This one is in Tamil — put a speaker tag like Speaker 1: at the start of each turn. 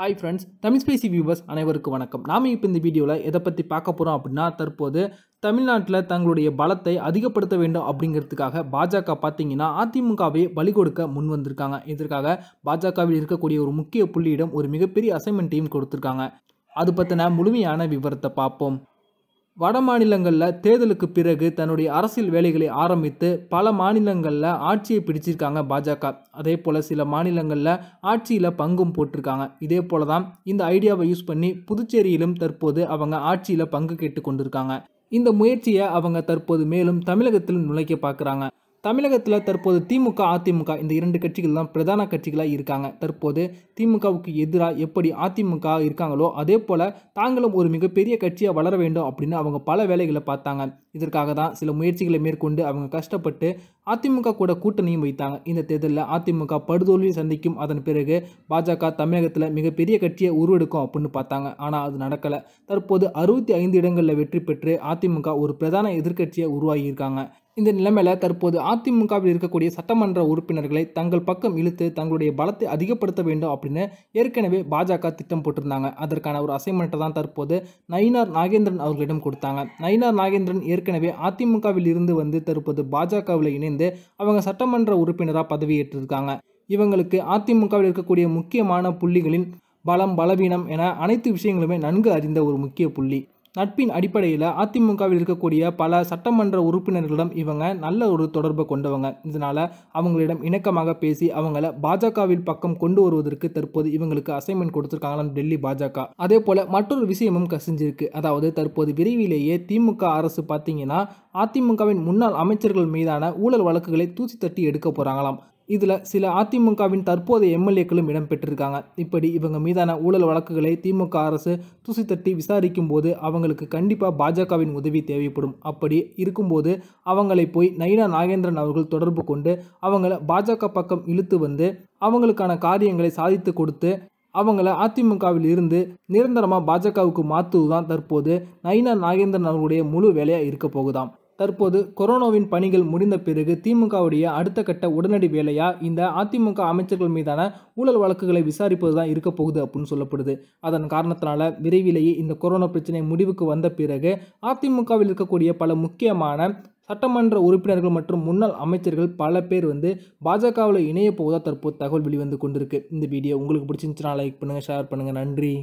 Speaker 1: ஹாய் ஃப்ரெண்ட்ஸ் தமிழ் ஸ்பேசி வியூவர்ஸ் அனைவருக்கும் வணக்கம் நாம் இப்போ இந்த வீடியோவில் எதை பற்றி பார்க்க போகிறோம் அப்படின்னா தற்போது தமிழ்நாட்டில் தங்களுடைய பலத்தை அதிகப்படுத்த வேண்டும் அப்படிங்கிறதுக்காக பாஜக பார்த்தீங்கன்னா அதிமுகவை பலி கொடுக்க முன் வந்திருக்காங்க இதற்காக பாஜகவில் இருக்கக்கூடிய ஒரு முக்கிய புள்ளியிடம் ஒரு மிகப்பெரிய அசைன்மெண்ட்டையும் கொடுத்துருக்காங்க அது பற்றின முழுமையான விவரத்தை பார்ப்போம் வட மாநிலங்களில் தேர்தலுக்கு பிறகு தன்னுடைய அரசியல் வேலைகளை ஆரம்பித்து பல மாநிலங்களில் ஆட்சியை பிடிச்சிருக்காங்க பாஜக அதே போல் சில மாநிலங்களில் ஆட்சியில் பங்கும் போட்டிருக்காங்க இதே போல தான் இந்த ஐடியாவை யூஸ் பண்ணி புதுச்சேரியிலும் தற்போது அவங்க ஆட்சியில் பங்கு கேட்டு கொண்டிருக்காங்க இந்த முயற்சியை அவங்க தற்போது மேலும் தமிழகத்தில் நுழைக்க பார்க்குறாங்க தமிழகத்தில் தற்போது திமுக அதிமுக இந்த இரண்டு கட்சிகள் தான் பிரதான கட்சிகளாக இருக்காங்க தற்போது திமுகவுக்கு எதிராக எப்படி அதிமுக இருக்காங்களோ அதே போல் தாங்களும் ஒரு மிகப்பெரிய கட்சியாக வளர வேண்டும் அப்படின்னு அவங்க பல வேலைகளை பார்த்தாங்க இதற்காக தான் சில முயற்சிகளை மேற்கொண்டு அவங்க கஷ்டப்பட்டு அதிமுக கூட கூட்டணியும் வைத்தாங்க இந்த தேர்தலில் அதிமுக படுதோல்வி சந்திக்கும் அதன் பிறகு பாஜக தமிழகத்தில் மிகப்பெரிய கட்சியை உருவெடுக்கும் அப்படின்னு பார்த்தாங்க ஆனால் அது நடக்கலை தற்போது அறுபத்தி ஐந்து இடங்களில் வெற்றி பெற்று அதிமுக ஒரு பிரதான எதிர்க்கட்சியை உருவாகியிருக்காங்க இந்த நிலைமையில் தற்போது அதிமுகவில் இருக்கக்கூடிய சட்டமன்ற உறுப்பினர்களை தங்கள் பக்கம் இழுத்து தங்களுடைய பலத்தை அதிகப்படுத்த வேண்டும் அப்படின்னு ஏற்கனவே பாஜக திட்டம் போட்டிருந்தாங்க அதற்கான ஒரு அசைன்மெண்ட்டை தான் தற்போது நயினார் நாகேந்திரன் அவர்களிடம் கொடுத்தாங்க நயினார் நாகேந்திரன் ஏற்கனவே அதிமுகவில் இருந்து வந்து தற்போது பாஜகவில் இணைந்து இணைந்து அவங்க சட்டமன்ற உறுப்பினராக பதவியேற்றிருக்காங்க இவங்களுக்கு அதிமுகவில் இருக்கக்கூடிய முக்கியமான புள்ளிகளின் பலம் பலவீனம் என அனைத்து விஷயங்களுமே நன்கு அறிந்த ஒரு முக்கிய புள்ளி நட்பின் அடிப்படையில் அதிமுகவில் இருக்கக்கூடிய பல சட்டமன்ற உறுப்பினர்களிடம் இவங்க நல்ல ஒரு தொடர்பை கொண்டவங்க இதனால் அவங்களிடம் இணக்கமாக பேசி அவங்கள பாஜகவில் பக்கம் கொண்டு வருவதற்கு தற்போது இவங்களுக்கு அசைன்மெண்ட் கொடுத்துருக்காங்களாம் டெல்லி பாஜக அதே போல் மற்றொரு விஷயமும் கசிஞ்சிருக்கு அதாவது தற்போது விரைவிலேயே திமுக அரசு பார்த்தீங்கன்னா அதிமுகவின் முன்னாள் அமைச்சர்கள் மீதான ஊழல் வழக்குகளை தூசி தட்டி எடுக்க போகிறாங்களாம் இதில் சில அதிமுகவின் தற்போதைய எம்எல்ஏக்களும் இடம்பெற்றிருக்காங்க இப்படி இவங்க மீதான ஊழல் வழக்குகளை திமுக அரசு துசி தட்டி விசாரிக்கும் போது அவங்களுக்கு கண்டிப்பாக பாஜகவின் உதவி தேவைப்படும் அப்படி இருக்கும்போது அவங்களை போய் நயினா நாகேந்திரன் அவர்கள் தொடர்பு கொண்டு அவங்கள பாஜக பக்கம் இழுத்து வந்து அவங்களுக்கான காரியங்களை சாதித்து கொடுத்து அவங்கள அதிமுகவில் இருந்து நிரந்தரமாக பாஜகவுக்கு மாற்றுவதுதான் தற்போது நயினா நாகேந்திரன் அவர்களுடைய முழு வேலையாக இருக்க போகுதான் தற்போது கொரோனாவின் பணிகள் முடிந்த பிறகு திமுகவுடைய அடுத்த கட்ட உடனடி வேலையா இந்த அதிமுக அமைச்சர்கள் மீதான ஊழல் வழக்குகளை விசாரிப்பது தான் இருக்க போகுது அப்படின்னு சொல்லப்படுது அதன் காரணத்தினால விரைவிலேயே இந்த கொரோனா பிரச்சனை முடிவுக்கு வந்த பிறகு அதிமுகவில் இருக்கக்கூடிய பல முக்கியமான சட்டமன்ற உறுப்பினர்கள் மற்றும் முன்னாள் அமைச்சர்கள் பல பேர் வந்து பாஜகவில் இணைய போவதாக தற்போது தகவல் வெளிவந்து கொண்டிருக்கு இந்த வீடியோ உங்களுக்கு பிடிச்சிருந்துச்சுன்னா லைக் பண்ணுங்கள் ஷேர் பண்ணுங்கள் நன்றி